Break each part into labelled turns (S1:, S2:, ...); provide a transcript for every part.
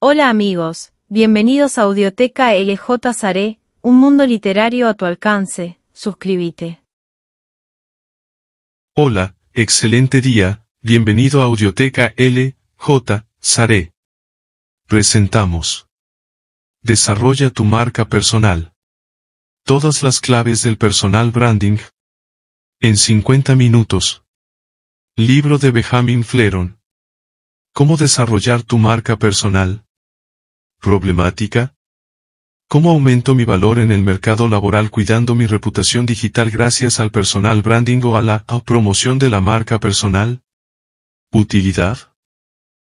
S1: Hola amigos, bienvenidos a Audioteca LJ Saré, un mundo literario a tu alcance, suscríbete. Hola, excelente día, bienvenido a Audioteca LJ Saré. Presentamos. Desarrolla tu marca personal. Todas las claves del personal branding. En 50 minutos. Libro de Benjamin Fleron. ¿Cómo desarrollar tu marca personal? ¿Problemática? ¿Cómo aumento mi valor en el mercado laboral cuidando mi reputación digital gracias al personal branding o a la promoción de la marca personal? Utilidad.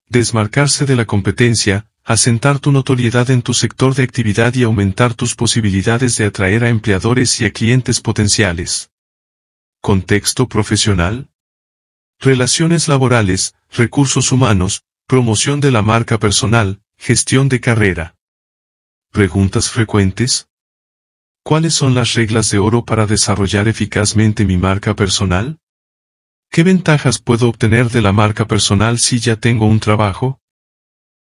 S1: Desmarcarse de la competencia, asentar tu notoriedad en tu sector de actividad y aumentar tus posibilidades de atraer a empleadores y a clientes potenciales. Contexto profesional. Relaciones laborales, recursos humanos, promoción de la marca personal, Gestión de carrera. Preguntas frecuentes. ¿Cuáles son las reglas de oro para desarrollar eficazmente mi marca personal? ¿Qué ventajas puedo obtener de la marca personal si ya tengo un trabajo?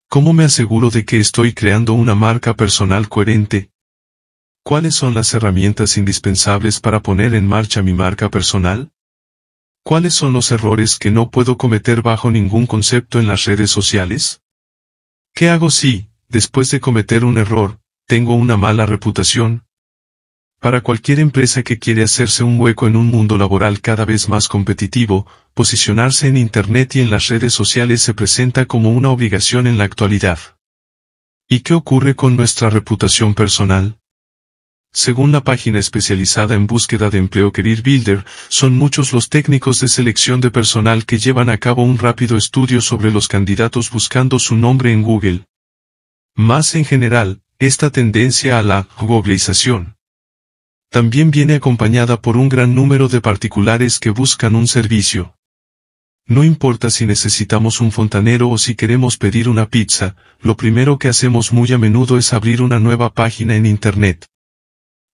S1: ¿Cómo me aseguro de que estoy creando una marca personal coherente? ¿Cuáles son las herramientas indispensables para poner en marcha mi marca personal? ¿Cuáles son los errores que no puedo cometer bajo ningún concepto en las redes sociales? ¿Qué hago si, después de cometer un error, tengo una mala reputación? Para cualquier empresa que quiere hacerse un hueco en un mundo laboral cada vez más competitivo, posicionarse en Internet y en las redes sociales se presenta como una obligación en la actualidad. ¿Y qué ocurre con nuestra reputación personal? Según la página especializada en búsqueda de empleo Career Builder, son muchos los técnicos de selección de personal que llevan a cabo un rápido estudio sobre los candidatos buscando su nombre en Google. Más en general, esta tendencia a la Googleización también viene acompañada por un gran número de particulares que buscan un servicio. No importa si necesitamos un fontanero o si queremos pedir una pizza, lo primero que hacemos muy a menudo es abrir una nueva página en Internet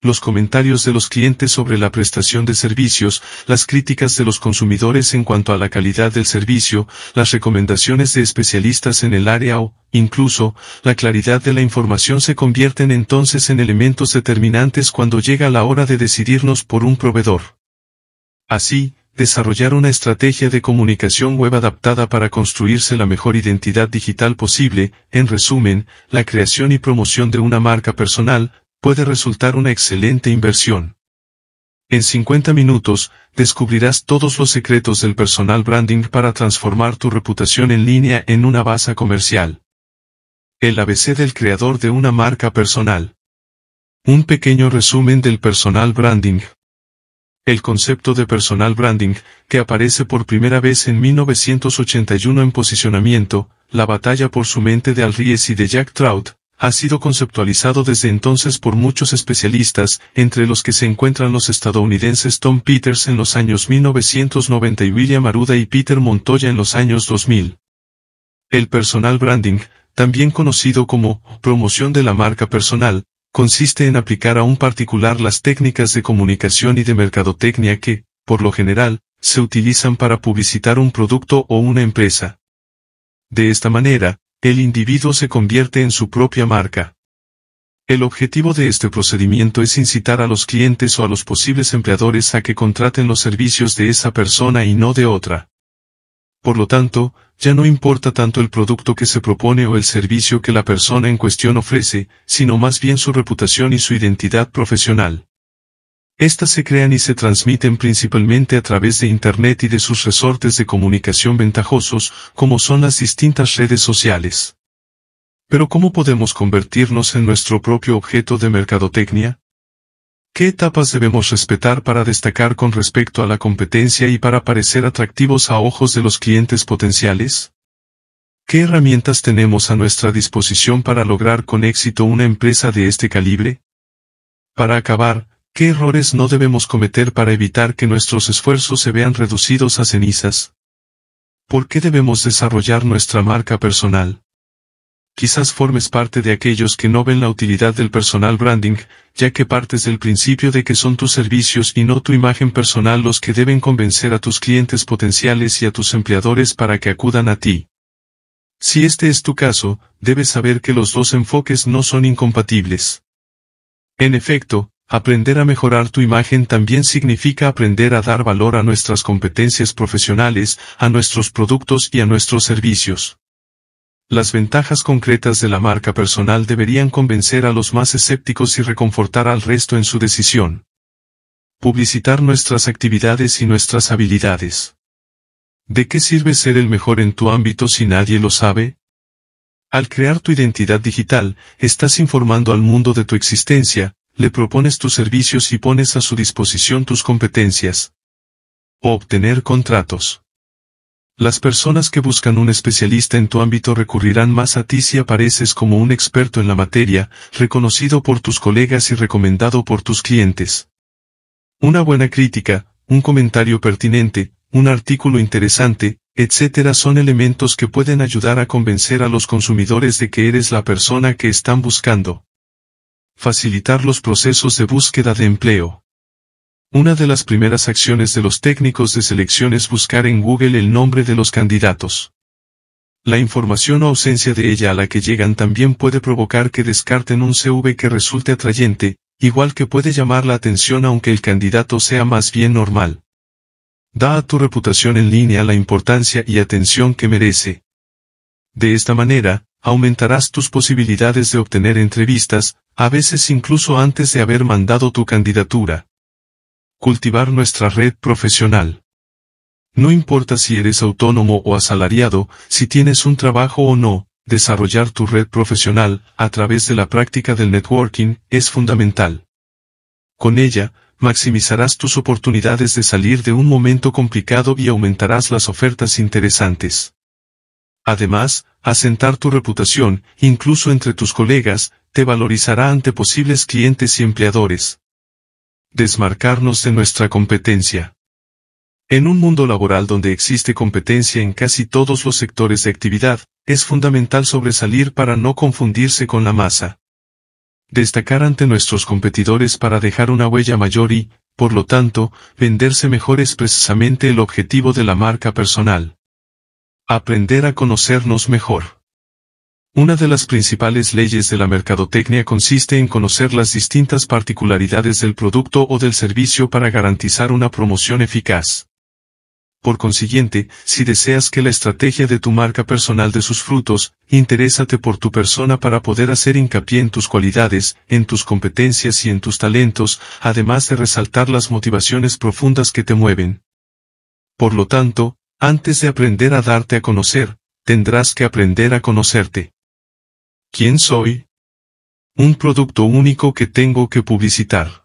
S1: los comentarios de los clientes sobre la prestación de servicios, las críticas de los consumidores en cuanto a la calidad del servicio, las recomendaciones de especialistas en el área o, incluso, la claridad de la información se convierten entonces en elementos determinantes cuando llega la hora de decidirnos por un proveedor. Así, desarrollar una estrategia de comunicación web adaptada para construirse la mejor identidad digital posible, en resumen, la creación y promoción de una marca personal, puede resultar una excelente inversión. En 50 minutos, descubrirás todos los secretos del personal branding para transformar tu reputación en línea en una base comercial. El ABC del creador de una marca personal. Un pequeño resumen del personal branding. El concepto de personal branding, que aparece por primera vez en 1981 en Posicionamiento, la batalla por su mente de Alries y de Jack Trout, ha sido conceptualizado desde entonces por muchos especialistas, entre los que se encuentran los estadounidenses Tom Peters en los años 1990 y William Aruda y Peter Montoya en los años 2000. El personal branding, también conocido como promoción de la marca personal, consiste en aplicar a un particular las técnicas de comunicación y de mercadotecnia que, por lo general, se utilizan para publicitar un producto o una empresa. De esta manera, el individuo se convierte en su propia marca. El objetivo de este procedimiento es incitar a los clientes o a los posibles empleadores a que contraten los servicios de esa persona y no de otra. Por lo tanto, ya no importa tanto el producto que se propone o el servicio que la persona en cuestión ofrece, sino más bien su reputación y su identidad profesional. Estas se crean y se transmiten principalmente a través de Internet y de sus resortes de comunicación ventajosos, como son las distintas redes sociales. Pero ¿cómo podemos convertirnos en nuestro propio objeto de mercadotecnia? ¿Qué etapas debemos respetar para destacar con respecto a la competencia y para parecer atractivos a ojos de los clientes potenciales? ¿Qué herramientas tenemos a nuestra disposición para lograr con éxito una empresa de este calibre? Para acabar, ¿Qué errores no debemos cometer para evitar que nuestros esfuerzos se vean reducidos a cenizas? ¿Por qué debemos desarrollar nuestra marca personal? Quizás formes parte de aquellos que no ven la utilidad del personal branding, ya que partes del principio de que son tus servicios y no tu imagen personal los que deben convencer a tus clientes potenciales y a tus empleadores para que acudan a ti. Si este es tu caso, debes saber que los dos enfoques no son incompatibles. En efecto, Aprender a mejorar tu imagen también significa aprender a dar valor a nuestras competencias profesionales, a nuestros productos y a nuestros servicios. Las ventajas concretas de la marca personal deberían convencer a los más escépticos y reconfortar al resto en su decisión. Publicitar nuestras actividades y nuestras habilidades. ¿De qué sirve ser el mejor en tu ámbito si nadie lo sabe? Al crear tu identidad digital, estás informando al mundo de tu existencia, le propones tus servicios y pones a su disposición tus competencias. Obtener contratos. Las personas que buscan un especialista en tu ámbito recurrirán más a ti si apareces como un experto en la materia, reconocido por tus colegas y recomendado por tus clientes. Una buena crítica, un comentario pertinente, un artículo interesante, etc. son elementos que pueden ayudar a convencer a los consumidores de que eres la persona que están buscando. Facilitar los procesos de búsqueda de empleo. Una de las primeras acciones de los técnicos de selección es buscar en Google el nombre de los candidatos. La información o ausencia de ella a la que llegan también puede provocar que descarten un CV que resulte atrayente, igual que puede llamar la atención aunque el candidato sea más bien normal. Da a tu reputación en línea la importancia y atención que merece, de esta manera, aumentarás tus posibilidades de obtener entrevistas, a veces incluso antes de haber mandado tu candidatura. Cultivar nuestra red profesional. No importa si eres autónomo o asalariado, si tienes un trabajo o no, desarrollar tu red profesional, a través de la práctica del networking, es fundamental. Con ella, maximizarás tus oportunidades de salir de un momento complicado y aumentarás las ofertas interesantes. Además, asentar tu reputación, incluso entre tus colegas, te valorizará ante posibles clientes y empleadores. Desmarcarnos de nuestra competencia. En un mundo laboral donde existe competencia en casi todos los sectores de actividad, es fundamental sobresalir para no confundirse con la masa. Destacar ante nuestros competidores para dejar una huella mayor y, por lo tanto, venderse mejor es precisamente el objetivo de la marca personal. Aprender a conocernos mejor. Una de las principales leyes de la mercadotecnia consiste en conocer las distintas particularidades del producto o del servicio para garantizar una promoción eficaz. Por consiguiente, si deseas que la estrategia de tu marca personal de sus frutos, interésate por tu persona para poder hacer hincapié en tus cualidades, en tus competencias y en tus talentos, además de resaltar las motivaciones profundas que te mueven. Por lo tanto, antes de aprender a darte a conocer, tendrás que aprender a conocerte. ¿Quién soy? Un producto único que tengo que publicitar.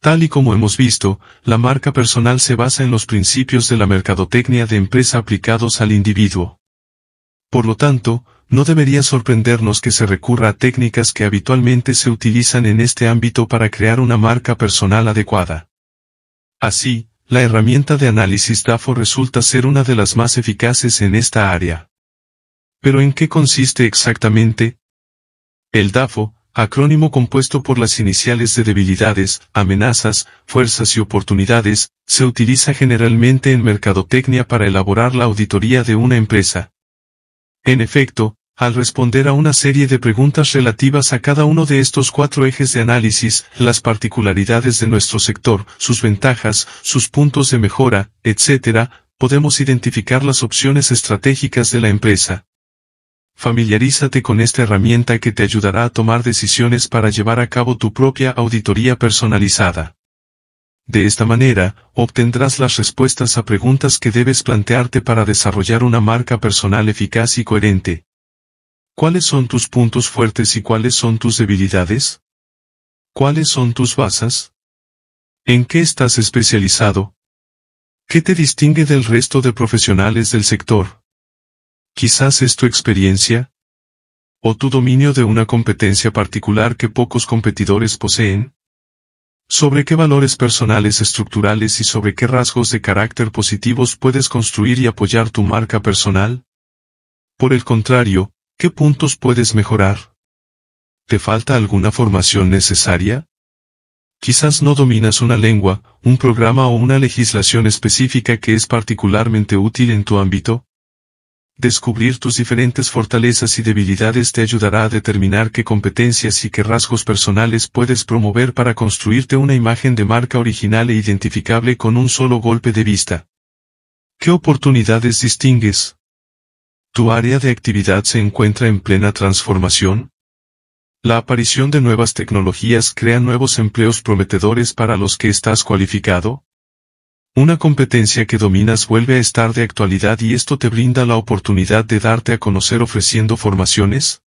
S1: Tal y como hemos visto, la marca personal se basa en los principios de la mercadotecnia de empresa aplicados al individuo. Por lo tanto, no debería sorprendernos que se recurra a técnicas que habitualmente se utilizan en este ámbito para crear una marca personal adecuada. Así, la herramienta de análisis DAFO resulta ser una de las más eficaces en esta área. ¿Pero en qué consiste exactamente? El DAFO, acrónimo compuesto por las iniciales de debilidades, amenazas, fuerzas y oportunidades, se utiliza generalmente en mercadotecnia para elaborar la auditoría de una empresa. En efecto, al responder a una serie de preguntas relativas a cada uno de estos cuatro ejes de análisis, las particularidades de nuestro sector, sus ventajas, sus puntos de mejora, etc., podemos identificar las opciones estratégicas de la empresa. Familiarízate con esta herramienta que te ayudará a tomar decisiones para llevar a cabo tu propia auditoría personalizada. De esta manera, obtendrás las respuestas a preguntas que debes plantearte para desarrollar una marca personal eficaz y coherente. ¿Cuáles son tus puntos fuertes y cuáles son tus debilidades? ¿Cuáles son tus basas? ¿En qué estás especializado? ¿Qué te distingue del resto de profesionales del sector? Quizás es tu experiencia o tu dominio de una competencia particular que pocos competidores poseen. Sobre qué valores personales estructurales y sobre qué rasgos de carácter positivos puedes construir y apoyar tu marca personal. Por el contrario, ¿Qué puntos puedes mejorar? ¿Te falta alguna formación necesaria? Quizás no dominas una lengua, un programa o una legislación específica que es particularmente útil en tu ámbito. Descubrir tus diferentes fortalezas y debilidades te ayudará a determinar qué competencias y qué rasgos personales puedes promover para construirte una imagen de marca original e identificable con un solo golpe de vista. ¿Qué oportunidades distingues? ¿Tu área de actividad se encuentra en plena transformación? La aparición de nuevas tecnologías crea nuevos empleos prometedores para los que estás cualificado. Una competencia que dominas vuelve a estar de actualidad y esto te brinda la oportunidad de darte a conocer ofreciendo formaciones.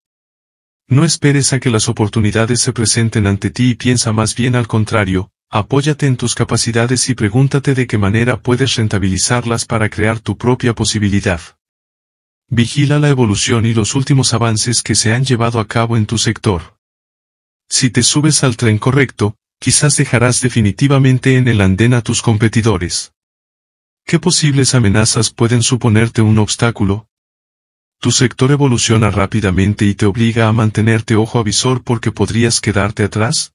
S1: No esperes a que las oportunidades se presenten ante ti y piensa más bien al contrario, apóyate en tus capacidades y pregúntate de qué manera puedes rentabilizarlas para crear tu propia posibilidad. Vigila la evolución y los últimos avances que se han llevado a cabo en tu sector. Si te subes al tren correcto, quizás dejarás definitivamente en el andén a tus competidores. ¿Qué posibles amenazas pueden suponerte un obstáculo? Tu sector evoluciona rápidamente y te obliga a mantenerte ojo visor porque podrías quedarte atrás?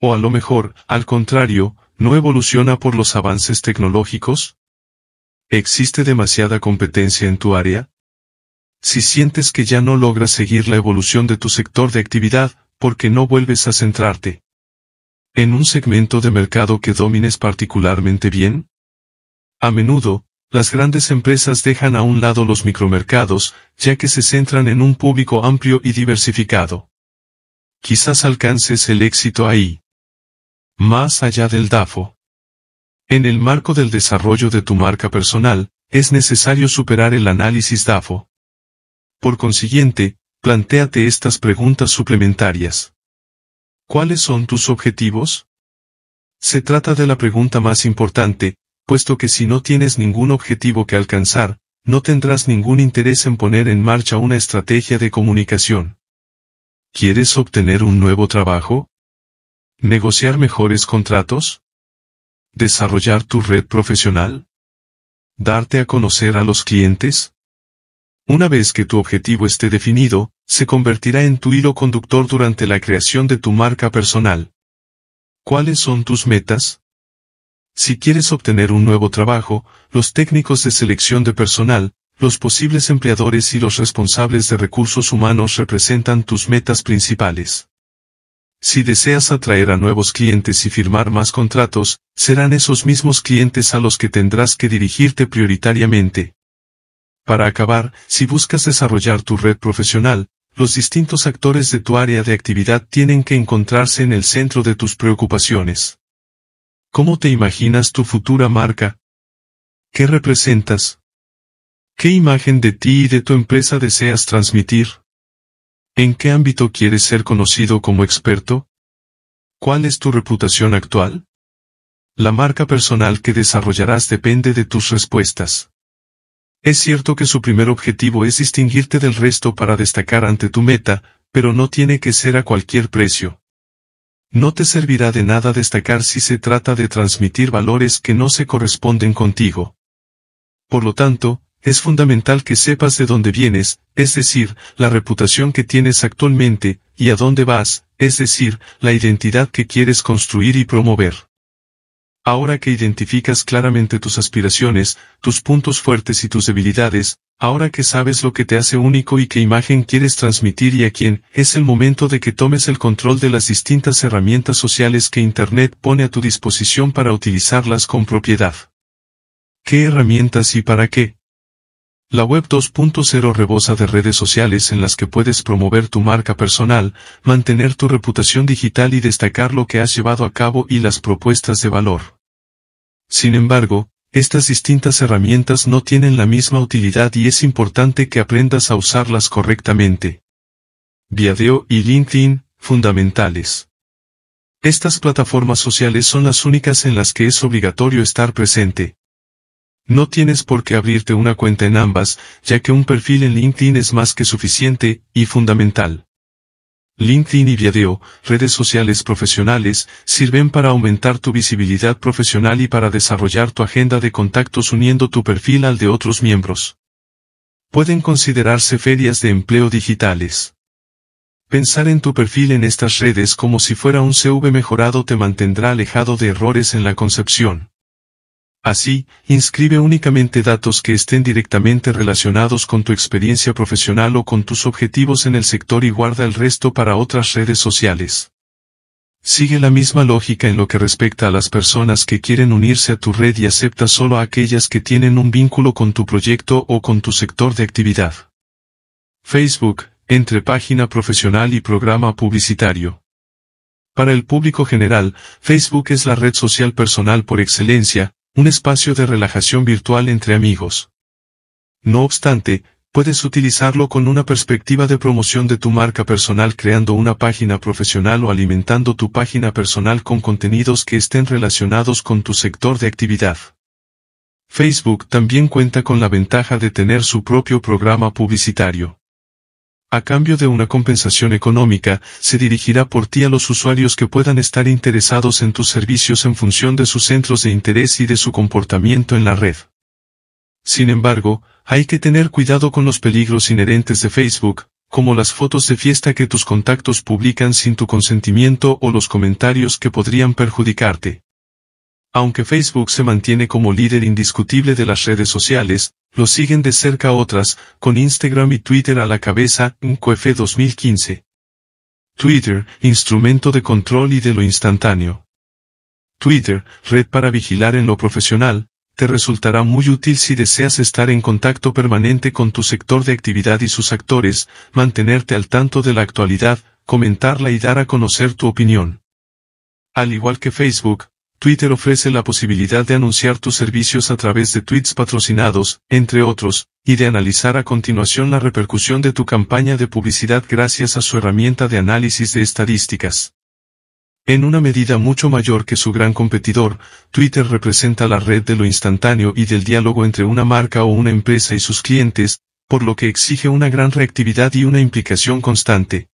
S1: O a lo mejor, al contrario, ¿no evoluciona por los avances tecnológicos? ¿Existe demasiada competencia en tu área? si sientes que ya no logras seguir la evolución de tu sector de actividad, porque no vuelves a centrarte en un segmento de mercado que domines particularmente bien? A menudo, las grandes empresas dejan a un lado los micromercados, ya que se centran en un público amplio y diversificado. Quizás alcances el éxito ahí. Más allá del DAFO. En el marco del desarrollo de tu marca personal, es necesario superar el análisis DAFO. Por consiguiente, plantéate estas preguntas suplementarias. ¿Cuáles son tus objetivos? Se trata de la pregunta más importante, puesto que si no tienes ningún objetivo que alcanzar, no tendrás ningún interés en poner en marcha una estrategia de comunicación. ¿Quieres obtener un nuevo trabajo? ¿Negociar mejores contratos? ¿Desarrollar tu red profesional? ¿Darte a conocer a los clientes? Una vez que tu objetivo esté definido, se convertirá en tu hilo conductor durante la creación de tu marca personal. ¿Cuáles son tus metas? Si quieres obtener un nuevo trabajo, los técnicos de selección de personal, los posibles empleadores y los responsables de recursos humanos representan tus metas principales. Si deseas atraer a nuevos clientes y firmar más contratos, serán esos mismos clientes a los que tendrás que dirigirte prioritariamente. Para acabar, si buscas desarrollar tu red profesional, los distintos actores de tu área de actividad tienen que encontrarse en el centro de tus preocupaciones. ¿Cómo te imaginas tu futura marca? ¿Qué representas? ¿Qué imagen de ti y de tu empresa deseas transmitir? ¿En qué ámbito quieres ser conocido como experto? ¿Cuál es tu reputación actual? La marca personal que desarrollarás depende de tus respuestas. Es cierto que su primer objetivo es distinguirte del resto para destacar ante tu meta, pero no tiene que ser a cualquier precio. No te servirá de nada destacar si se trata de transmitir valores que no se corresponden contigo. Por lo tanto, es fundamental que sepas de dónde vienes, es decir, la reputación que tienes actualmente, y a dónde vas, es decir, la identidad que quieres construir y promover. Ahora que identificas claramente tus aspiraciones, tus puntos fuertes y tus debilidades, ahora que sabes lo que te hace único y qué imagen quieres transmitir y a quién, es el momento de que tomes el control de las distintas herramientas sociales que Internet pone a tu disposición para utilizarlas con propiedad. ¿Qué herramientas y para qué? La Web 2.0 rebosa de redes sociales en las que puedes promover tu marca personal, mantener tu reputación digital y destacar lo que has llevado a cabo y las propuestas de valor. Sin embargo, estas distintas herramientas no tienen la misma utilidad y es importante que aprendas a usarlas correctamente. Viadeo y LinkedIn, fundamentales. Estas plataformas sociales son las únicas en las que es obligatorio estar presente. No tienes por qué abrirte una cuenta en ambas, ya que un perfil en LinkedIn es más que suficiente y fundamental. LinkedIn y Viadeo, redes sociales profesionales, sirven para aumentar tu visibilidad profesional y para desarrollar tu agenda de contactos uniendo tu perfil al de otros miembros. Pueden considerarse ferias de empleo digitales. Pensar en tu perfil en estas redes como si fuera un CV mejorado te mantendrá alejado de errores en la concepción. Así, inscribe únicamente datos que estén directamente relacionados con tu experiencia profesional o con tus objetivos en el sector y guarda el resto para otras redes sociales. Sigue la misma lógica en lo que respecta a las personas que quieren unirse a tu red y acepta solo a aquellas que tienen un vínculo con tu proyecto o con tu sector de actividad. Facebook, entre página profesional y programa publicitario. Para el público general, Facebook es la red social personal por excelencia, un espacio de relajación virtual entre amigos. No obstante, puedes utilizarlo con una perspectiva de promoción de tu marca personal creando una página profesional o alimentando tu página personal con contenidos que estén relacionados con tu sector de actividad. Facebook también cuenta con la ventaja de tener su propio programa publicitario a cambio de una compensación económica, se dirigirá por ti a los usuarios que puedan estar interesados en tus servicios en función de sus centros de interés y de su comportamiento en la red. Sin embargo, hay que tener cuidado con los peligros inherentes de Facebook, como las fotos de fiesta que tus contactos publican sin tu consentimiento o los comentarios que podrían perjudicarte. Aunque Facebook se mantiene como líder indiscutible de las redes sociales, lo siguen de cerca otras, con Instagram y Twitter a la cabeza, un QF 2015. Twitter, instrumento de control y de lo instantáneo. Twitter, red para vigilar en lo profesional, te resultará muy útil si deseas estar en contacto permanente con tu sector de actividad y sus actores, mantenerte al tanto de la actualidad, comentarla y dar a conocer tu opinión. Al igual que Facebook, Twitter ofrece la posibilidad de anunciar tus servicios a través de tweets patrocinados, entre otros, y de analizar a continuación la repercusión de tu campaña de publicidad gracias a su herramienta de análisis de estadísticas. En una medida mucho mayor que su gran competidor, Twitter representa la red de lo instantáneo y del diálogo entre una marca o una empresa y sus clientes, por lo que exige una gran reactividad y una implicación constante,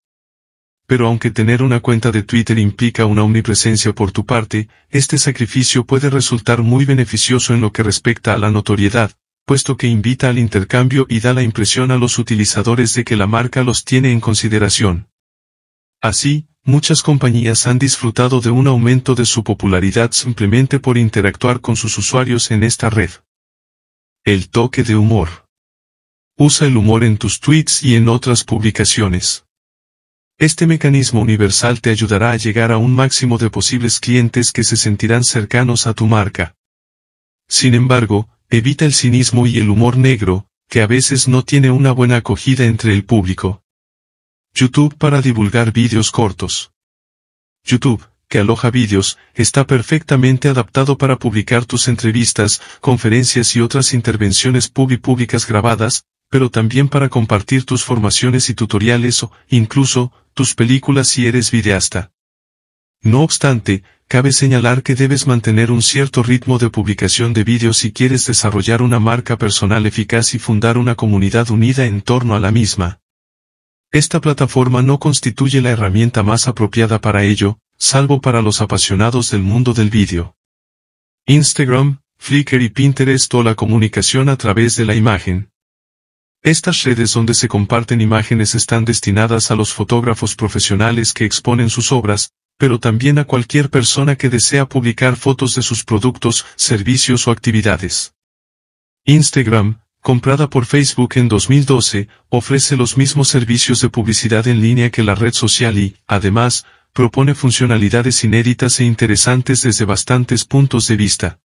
S1: pero aunque tener una cuenta de Twitter implica una omnipresencia por tu parte, este sacrificio puede resultar muy beneficioso en lo que respecta a la notoriedad, puesto que invita al intercambio y da la impresión a los utilizadores de que la marca los tiene en consideración. Así, muchas compañías han disfrutado de un aumento de su popularidad simplemente por interactuar con sus usuarios en esta red. El toque de humor. Usa el humor en tus tweets y en otras publicaciones. Este mecanismo universal te ayudará a llegar a un máximo de posibles clientes que se sentirán cercanos a tu marca. Sin embargo, evita el cinismo y el humor negro, que a veces no tiene una buena acogida entre el público. YouTube para divulgar vídeos cortos. YouTube, que aloja vídeos, está perfectamente adaptado para publicar tus entrevistas, conferencias y otras intervenciones públicas grabadas, pero también para compartir tus formaciones y tutoriales o, incluso, tus películas si eres videasta. No obstante, cabe señalar que debes mantener un cierto ritmo de publicación de vídeos si quieres desarrollar una marca personal eficaz y fundar una comunidad unida en torno a la misma. Esta plataforma no constituye la herramienta más apropiada para ello, salvo para los apasionados del mundo del vídeo. Instagram, Flickr y Pinterest o la comunicación a través de la imagen. Estas redes donde se comparten imágenes están destinadas a los fotógrafos profesionales que exponen sus obras, pero también a cualquier persona que desea publicar fotos de sus productos, servicios o actividades. Instagram, comprada por Facebook en 2012, ofrece los mismos servicios de publicidad en línea que la red social y, además, propone funcionalidades inéditas e interesantes desde bastantes puntos de vista.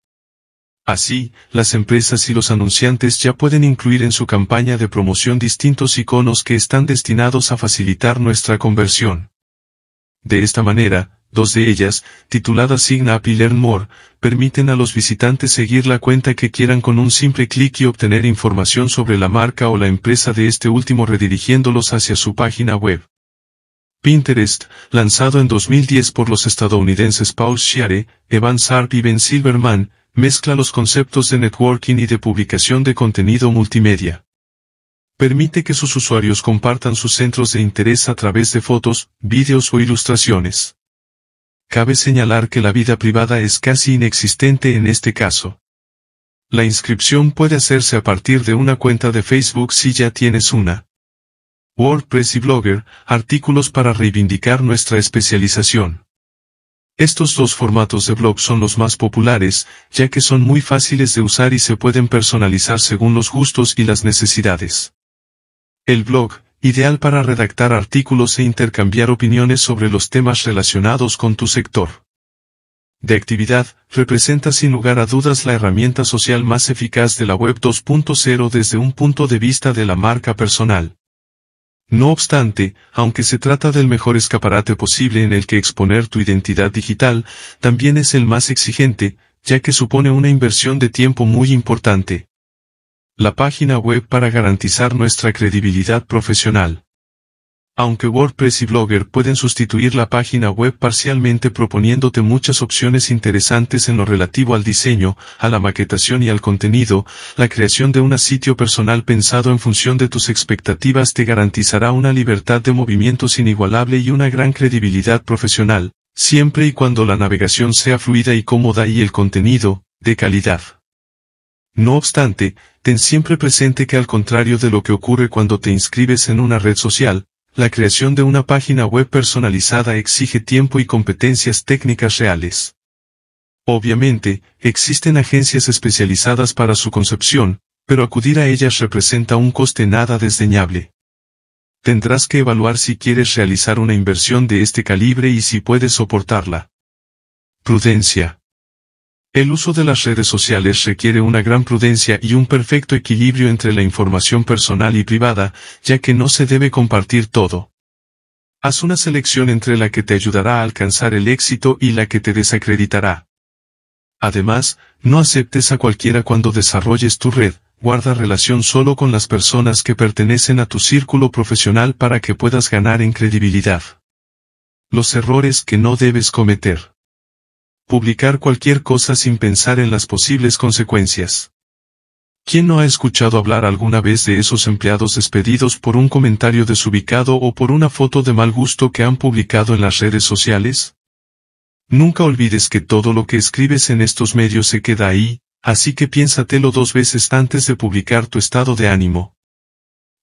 S1: Así, las empresas y los anunciantes ya pueden incluir en su campaña de promoción distintos iconos que están destinados a facilitar nuestra conversión. De esta manera, dos de ellas, tituladas Sign Up y Learn More, permiten a los visitantes seguir la cuenta que quieran con un simple clic y obtener información sobre la marca o la empresa de este último redirigiéndolos hacia su página web. Pinterest, lanzado en 2010 por los estadounidenses Paul Schiare, Evan Sarp y Ben Silverman, mezcla los conceptos de networking y de publicación de contenido multimedia. Permite que sus usuarios compartan sus centros de interés a través de fotos, vídeos o ilustraciones. Cabe señalar que la vida privada es casi inexistente en este caso. La inscripción puede hacerse a partir de una cuenta de Facebook si ya tienes una. WordPress y Blogger, artículos para reivindicar nuestra especialización. Estos dos formatos de blog son los más populares, ya que son muy fáciles de usar y se pueden personalizar según los gustos y las necesidades. El blog, ideal para redactar artículos e intercambiar opiniones sobre los temas relacionados con tu sector. De actividad, representa sin lugar a dudas la herramienta social más eficaz de la Web 2.0 desde un punto de vista de la marca personal. No obstante, aunque se trata del mejor escaparate posible en el que exponer tu identidad digital, también es el más exigente, ya que supone una inversión de tiempo muy importante. La página web para garantizar nuestra credibilidad profesional. Aunque WordPress y Blogger pueden sustituir la página web parcialmente proponiéndote muchas opciones interesantes en lo relativo al diseño, a la maquetación y al contenido, la creación de un sitio personal pensado en función de tus expectativas te garantizará una libertad de movimientos inigualable y una gran credibilidad profesional, siempre y cuando la navegación sea fluida y cómoda y el contenido, de calidad. No obstante, ten siempre presente que al contrario de lo que ocurre cuando te inscribes en una red social, la creación de una página web personalizada exige tiempo y competencias técnicas reales. Obviamente, existen agencias especializadas para su concepción, pero acudir a ellas representa un coste nada desdeñable. Tendrás que evaluar si quieres realizar una inversión de este calibre y si puedes soportarla. Prudencia. El uso de las redes sociales requiere una gran prudencia y un perfecto equilibrio entre la información personal y privada, ya que no se debe compartir todo. Haz una selección entre la que te ayudará a alcanzar el éxito y la que te desacreditará. Además, no aceptes a cualquiera cuando desarrolles tu red, guarda relación solo con las personas que pertenecen a tu círculo profesional para que puedas ganar en credibilidad. Los errores que no debes cometer publicar cualquier cosa sin pensar en las posibles consecuencias. ¿Quién no ha escuchado hablar alguna vez de esos empleados despedidos por un comentario desubicado o por una foto de mal gusto que han publicado en las redes sociales? Nunca olvides que todo lo que escribes en estos medios se queda ahí, así que piénsatelo dos veces antes de publicar tu estado de ánimo.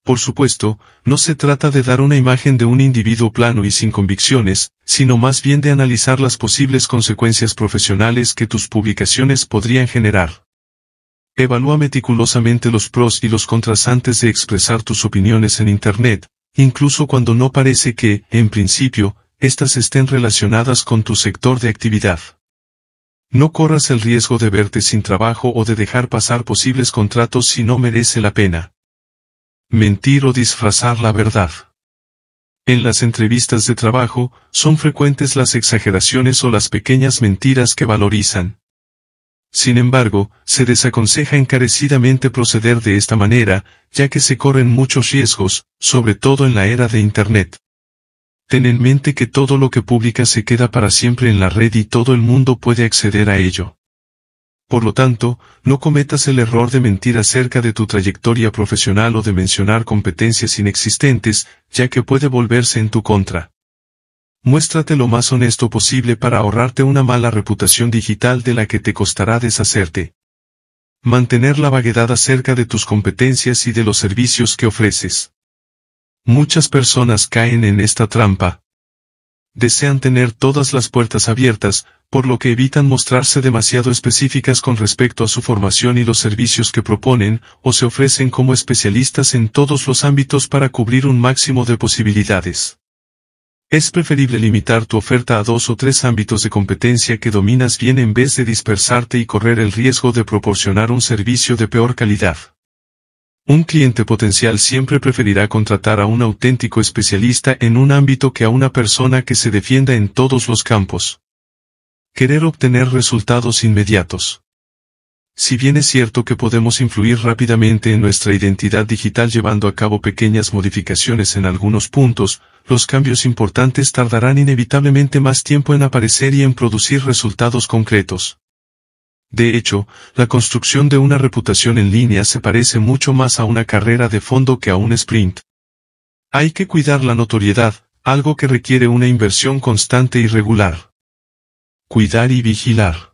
S1: Por supuesto, no se trata de dar una imagen de un individuo plano y sin convicciones, sino más bien de analizar las posibles consecuencias profesionales que tus publicaciones podrían generar. Evalúa meticulosamente los pros y los contras antes de expresar tus opiniones en Internet, incluso cuando no parece que, en principio, éstas estén relacionadas con tu sector de actividad. No corras el riesgo de verte sin trabajo o de dejar pasar posibles contratos si no merece la pena mentir o disfrazar la verdad. En las entrevistas de trabajo, son frecuentes las exageraciones o las pequeñas mentiras que valorizan. Sin embargo, se desaconseja encarecidamente proceder de esta manera, ya que se corren muchos riesgos, sobre todo en la era de Internet. Ten en mente que todo lo que publica se queda para siempre en la red y todo el mundo puede acceder a ello. Por lo tanto, no cometas el error de mentir acerca de tu trayectoria profesional o de mencionar competencias inexistentes, ya que puede volverse en tu contra. Muéstrate lo más honesto posible para ahorrarte una mala reputación digital de la que te costará deshacerte. Mantener la vaguedad acerca de tus competencias y de los servicios que ofreces. Muchas personas caen en esta trampa. Desean tener todas las puertas abiertas, por lo que evitan mostrarse demasiado específicas con respecto a su formación y los servicios que proponen, o se ofrecen como especialistas en todos los ámbitos para cubrir un máximo de posibilidades. Es preferible limitar tu oferta a dos o tres ámbitos de competencia que dominas bien en vez de dispersarte y correr el riesgo de proporcionar un servicio de peor calidad. Un cliente potencial siempre preferirá contratar a un auténtico especialista en un ámbito que a una persona que se defienda en todos los campos. Querer obtener resultados inmediatos. Si bien es cierto que podemos influir rápidamente en nuestra identidad digital llevando a cabo pequeñas modificaciones en algunos puntos, los cambios importantes tardarán inevitablemente más tiempo en aparecer y en producir resultados concretos. De hecho, la construcción de una reputación en línea se parece mucho más a una carrera de fondo que a un sprint. Hay que cuidar la notoriedad, algo que requiere una inversión constante y regular cuidar y vigilar.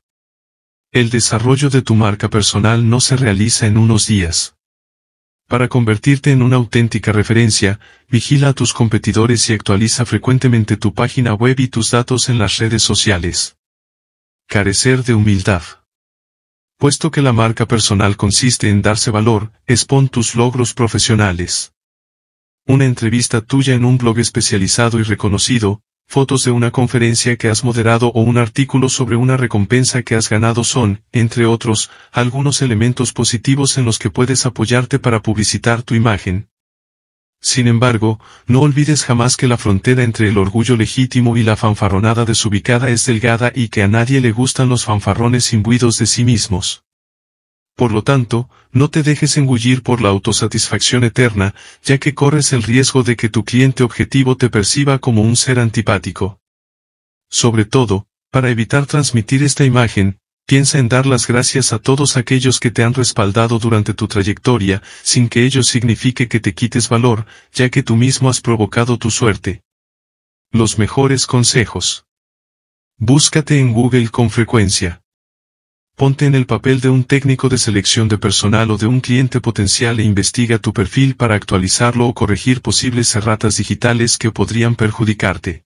S1: El desarrollo de tu marca personal no se realiza en unos días. Para convertirte en una auténtica referencia, vigila a tus competidores y actualiza frecuentemente tu página web y tus datos en las redes sociales. Carecer de humildad. Puesto que la marca personal consiste en darse valor, expon tus logros profesionales. Una entrevista tuya en un blog especializado y reconocido, fotos de una conferencia que has moderado o un artículo sobre una recompensa que has ganado son, entre otros, algunos elementos positivos en los que puedes apoyarte para publicitar tu imagen. Sin embargo, no olvides jamás que la frontera entre el orgullo legítimo y la fanfarronada desubicada es delgada y que a nadie le gustan los fanfarrones imbuidos de sí mismos. Por lo tanto, no te dejes engullir por la autosatisfacción eterna, ya que corres el riesgo de que tu cliente objetivo te perciba como un ser antipático. Sobre todo, para evitar transmitir esta imagen, piensa en dar las gracias a todos aquellos que te han respaldado durante tu trayectoria, sin que ello signifique que te quites valor, ya que tú mismo has provocado tu suerte. Los mejores consejos. Búscate en Google con frecuencia. Ponte en el papel de un técnico de selección de personal o de un cliente potencial e investiga tu perfil para actualizarlo o corregir posibles erratas digitales que podrían perjudicarte.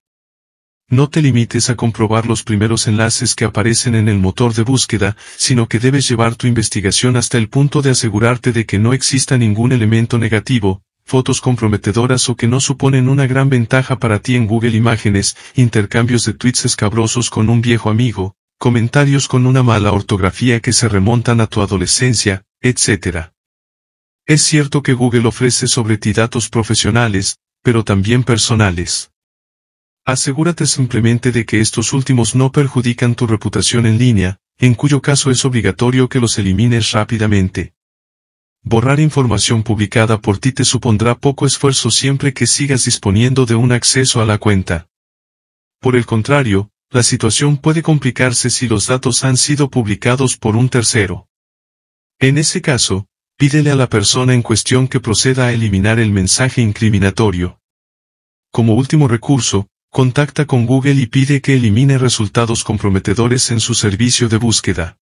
S1: No te limites a comprobar los primeros enlaces que aparecen en el motor de búsqueda, sino que debes llevar tu investigación hasta el punto de asegurarte de que no exista ningún elemento negativo, fotos comprometedoras o que no suponen una gran ventaja para ti en Google Imágenes, intercambios de tweets escabrosos con un viejo amigo, comentarios con una mala ortografía que se remontan a tu adolescencia, etc. Es cierto que Google ofrece sobre ti datos profesionales, pero también personales. Asegúrate simplemente de que estos últimos no perjudican tu reputación en línea, en cuyo caso es obligatorio que los elimines rápidamente. Borrar información publicada por ti te supondrá poco esfuerzo siempre que sigas disponiendo de un acceso a la cuenta. Por el contrario, la situación puede complicarse si los datos han sido publicados por un tercero. En ese caso, pídele a la persona en cuestión que proceda a eliminar el mensaje incriminatorio. Como último recurso, contacta con Google y pide que elimine resultados comprometedores en su servicio de búsqueda.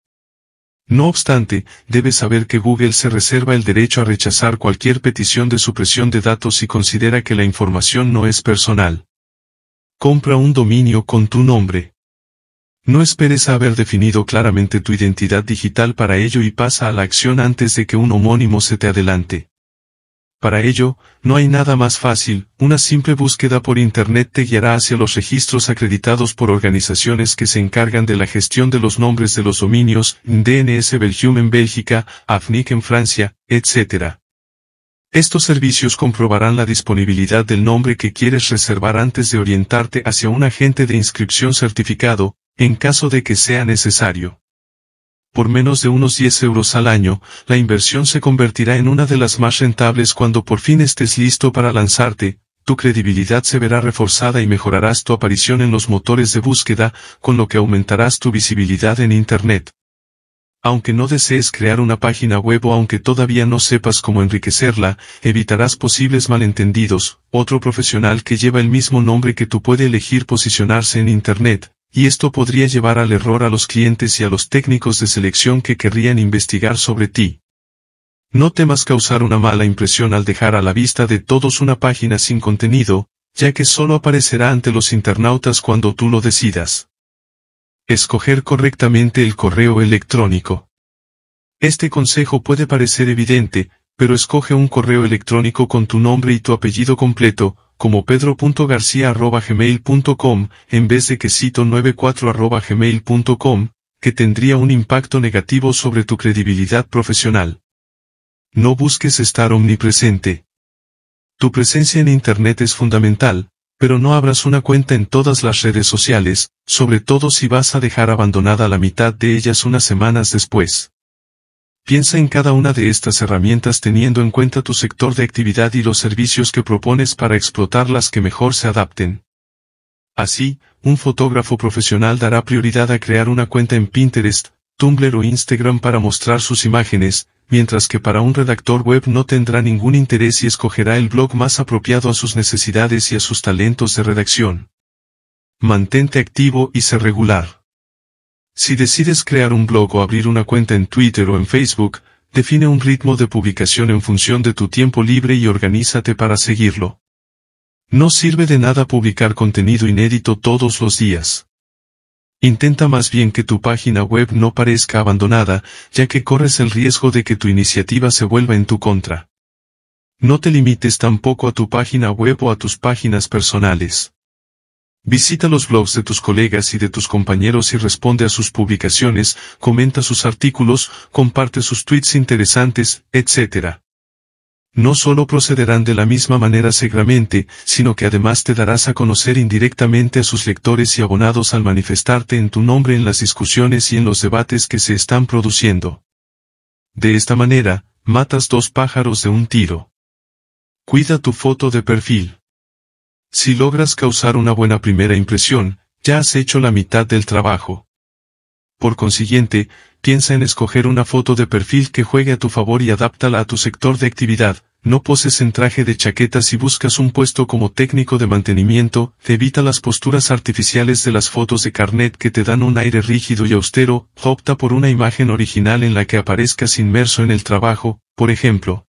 S1: No obstante, debe saber que Google se reserva el derecho a rechazar cualquier petición de supresión de datos si considera que la información no es personal. Compra un dominio con tu nombre. No esperes a haber definido claramente tu identidad digital para ello y pasa a la acción antes de que un homónimo se te adelante. Para ello, no hay nada más fácil, una simple búsqueda por Internet te guiará hacia los registros acreditados por organizaciones que se encargan de la gestión de los nombres de los dominios, DNS Belgium en Bélgica, AFNIC en Francia, etc. Estos servicios comprobarán la disponibilidad del nombre que quieres reservar antes de orientarte hacia un agente de inscripción certificado, en caso de que sea necesario. Por menos de unos 10 euros al año, la inversión se convertirá en una de las más rentables cuando por fin estés listo para lanzarte, tu credibilidad se verá reforzada y mejorarás tu aparición en los motores de búsqueda, con lo que aumentarás tu visibilidad en Internet. Aunque no desees crear una página web o aunque todavía no sepas cómo enriquecerla, evitarás posibles malentendidos. Otro profesional que lleva el mismo nombre que tú puede elegir posicionarse en Internet, y esto podría llevar al error a los clientes y a los técnicos de selección que querrían investigar sobre ti. No temas causar una mala impresión al dejar a la vista de todos una página sin contenido, ya que solo aparecerá ante los internautas cuando tú lo decidas. Escoger correctamente el correo electrónico. Este consejo puede parecer evidente, pero escoge un correo electrónico con tu nombre y tu apellido completo, como pedro.garcia.gmail.com, en vez de que quesito94.gmail.com, que tendría un impacto negativo sobre tu credibilidad profesional. No busques estar omnipresente. Tu presencia en Internet es fundamental, pero no abras una cuenta en todas las redes sociales, sobre todo si vas a dejar abandonada la mitad de ellas unas semanas después. Piensa en cada una de estas herramientas teniendo en cuenta tu sector de actividad y los servicios que propones para explotar las que mejor se adapten. Así, un fotógrafo profesional dará prioridad a crear una cuenta en Pinterest, Tumblr o Instagram para mostrar sus imágenes, mientras que para un redactor web no tendrá ningún interés y escogerá el blog más apropiado a sus necesidades y a sus talentos de redacción. Mantente activo y sé regular. Si decides crear un blog o abrir una cuenta en Twitter o en Facebook, define un ritmo de publicación en función de tu tiempo libre y organízate para seguirlo. No sirve de nada publicar contenido inédito todos los días. Intenta más bien que tu página web no parezca abandonada, ya que corres el riesgo de que tu iniciativa se vuelva en tu contra. No te limites tampoco a tu página web o a tus páginas personales. Visita los blogs de tus colegas y de tus compañeros y responde a sus publicaciones, comenta sus artículos, comparte sus tweets interesantes, etc no solo procederán de la misma manera seguramente, sino que además te darás a conocer indirectamente a sus lectores y abonados al manifestarte en tu nombre en las discusiones y en los debates que se están produciendo. De esta manera, matas dos pájaros de un tiro. Cuida tu foto de perfil. Si logras causar una buena primera impresión, ya has hecho la mitad del trabajo. Por consiguiente, piensa en escoger una foto de perfil que juegue a tu favor y adáptala a tu sector de actividad. No poses en traje de chaqueta si buscas un puesto como técnico de mantenimiento, evita las posturas artificiales de las fotos de carnet que te dan un aire rígido y austero, opta por una imagen original en la que aparezcas inmerso en el trabajo, por ejemplo.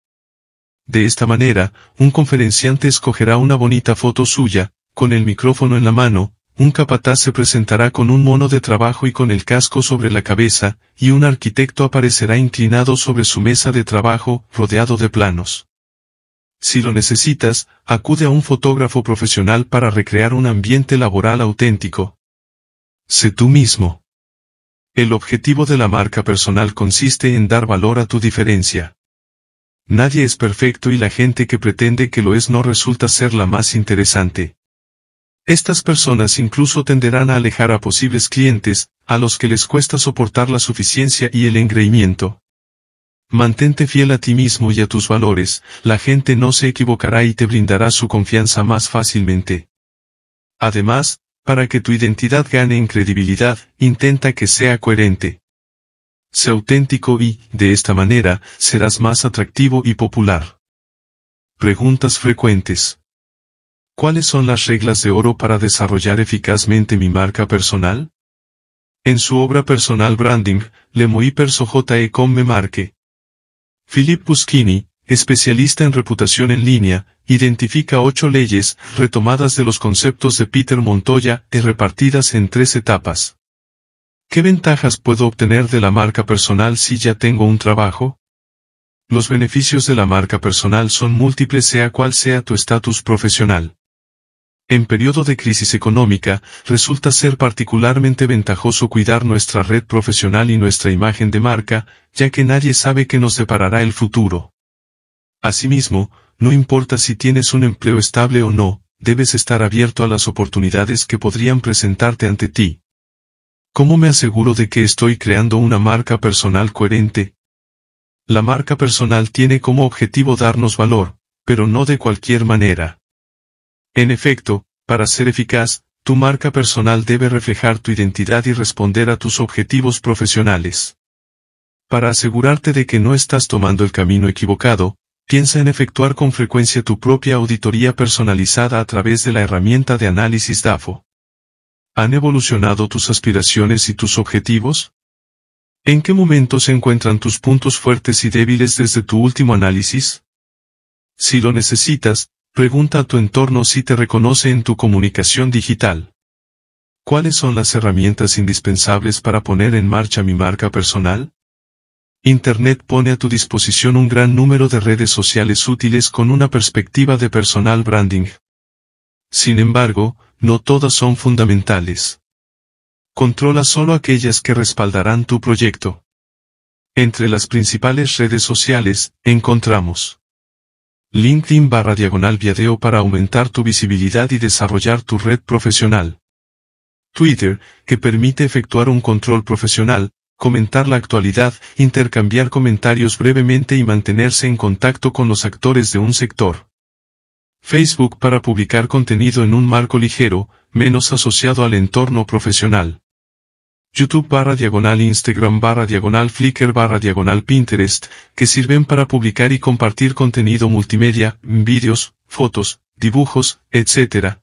S1: De esta manera, un conferenciante escogerá una bonita foto suya, con el micrófono en la mano, un capataz se presentará con un mono de trabajo y con el casco sobre la cabeza, y un arquitecto aparecerá inclinado sobre su mesa de trabajo, rodeado de planos. Si lo necesitas, acude a un fotógrafo profesional para recrear un ambiente laboral auténtico. Sé tú mismo. El objetivo de la marca personal consiste en dar valor a tu diferencia. Nadie es perfecto y la gente que pretende que lo es no resulta ser la más interesante. Estas personas incluso tenderán a alejar a posibles clientes, a los que les cuesta soportar la suficiencia y el engreimiento. Mantente fiel a ti mismo y a tus valores, la gente no se equivocará y te brindará su confianza más fácilmente. Además, para que tu identidad gane en credibilidad, intenta que sea coherente. Sé auténtico y, de esta manera, serás más atractivo y popular. Preguntas frecuentes. ¿Cuáles son las reglas de oro para desarrollar eficazmente mi marca personal? En su obra Personal Branding, Lemoy Perso J.E. Comme Marque. Philip Buschini, especialista en reputación en línea, identifica ocho leyes retomadas de los conceptos de Peter Montoya y repartidas en tres etapas. ¿Qué ventajas puedo obtener de la marca personal si ya tengo un trabajo? Los beneficios de la marca personal son múltiples sea cual sea tu estatus profesional. En periodo de crisis económica, resulta ser particularmente ventajoso cuidar nuestra red profesional y nuestra imagen de marca, ya que nadie sabe qué nos separará el futuro. Asimismo, no importa si tienes un empleo estable o no, debes estar abierto a las oportunidades que podrían presentarte ante ti. ¿Cómo me aseguro de que estoy creando una marca personal coherente? La marca personal tiene como objetivo darnos valor, pero no de cualquier manera. En efecto, para ser eficaz, tu marca personal debe reflejar tu identidad y responder a tus objetivos profesionales. Para asegurarte de que no estás tomando el camino equivocado, piensa en efectuar con frecuencia tu propia auditoría personalizada a través de la herramienta de análisis DAFO. ¿Han evolucionado tus aspiraciones y tus objetivos? ¿En qué momento se encuentran tus puntos fuertes y débiles desde tu último análisis? Si lo necesitas, Pregunta a tu entorno si te reconoce en tu comunicación digital. ¿Cuáles son las herramientas indispensables para poner en marcha mi marca personal? Internet pone a tu disposición un gran número de redes sociales útiles con una perspectiva de personal branding. Sin embargo, no todas son fundamentales. Controla solo aquellas que respaldarán tu proyecto. Entre las principales redes sociales, encontramos LinkedIn barra diagonal viadeo para aumentar tu visibilidad y desarrollar tu red profesional. Twitter, que permite efectuar un control profesional, comentar la actualidad, intercambiar comentarios brevemente y mantenerse en contacto con los actores de un sector. Facebook para publicar contenido en un marco ligero, menos asociado al entorno profesional. YouTube barra diagonal Instagram barra diagonal Flickr barra diagonal Pinterest, que sirven para publicar y compartir contenido multimedia, vídeos, fotos, dibujos, etc.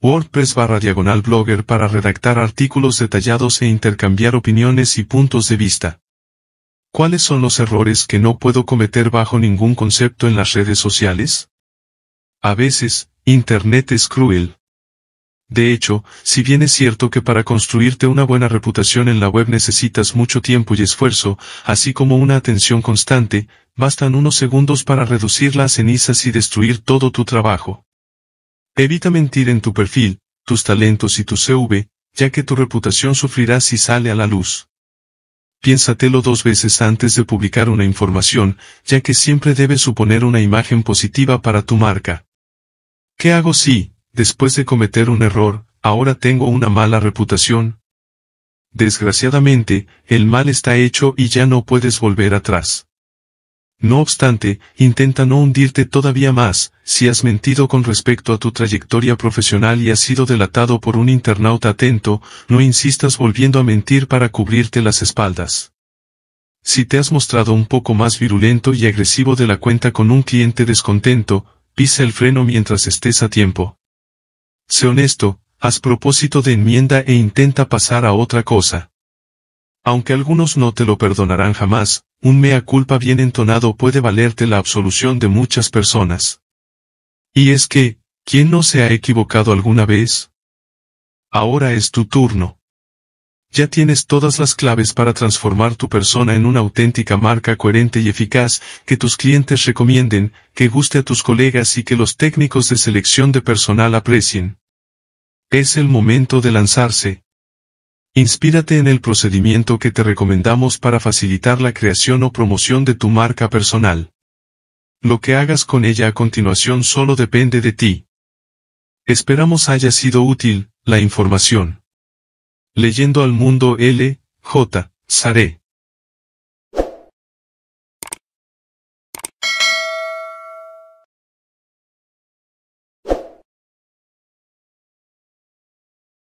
S1: WordPress barra diagonal Blogger para redactar artículos detallados e intercambiar opiniones y puntos de vista. ¿Cuáles son los errores que no puedo cometer bajo ningún concepto en las redes sociales? A veces, Internet es cruel. De hecho, si bien es cierto que para construirte una buena reputación en la web necesitas mucho tiempo y esfuerzo, así como una atención constante, bastan unos segundos para reducirla a cenizas y destruir todo tu trabajo. Evita mentir en tu perfil, tus talentos y tu CV, ya que tu reputación sufrirá si sale a la luz. Piénsatelo dos veces antes de publicar una información, ya que siempre debe suponer una imagen positiva para tu marca. ¿Qué hago si, Después de cometer un error, ahora tengo una mala reputación. Desgraciadamente, el mal está hecho y ya no puedes volver atrás. No obstante, intenta no hundirte todavía más, si has mentido con respecto a tu trayectoria profesional y has sido delatado por un internauta atento, no insistas volviendo a mentir para cubrirte las espaldas. Si te has mostrado un poco más virulento y agresivo de la cuenta con un cliente descontento, pisa el freno mientras estés a tiempo. Sé honesto, haz propósito de enmienda e intenta pasar a otra cosa. Aunque algunos no te lo perdonarán jamás, un mea culpa bien entonado puede valerte la absolución de muchas personas. Y es que, ¿quién no se ha equivocado alguna vez? Ahora es tu turno ya tienes todas las claves para transformar tu persona en una auténtica marca coherente y eficaz, que tus clientes recomienden, que guste a tus colegas y que los técnicos de selección de personal aprecien. Es el momento de lanzarse. Inspírate en el procedimiento que te recomendamos para facilitar la creación o promoción de tu marca personal. Lo que hagas con ella a continuación solo depende de ti. Esperamos haya sido útil la información. Leyendo al mundo L. J. Saré.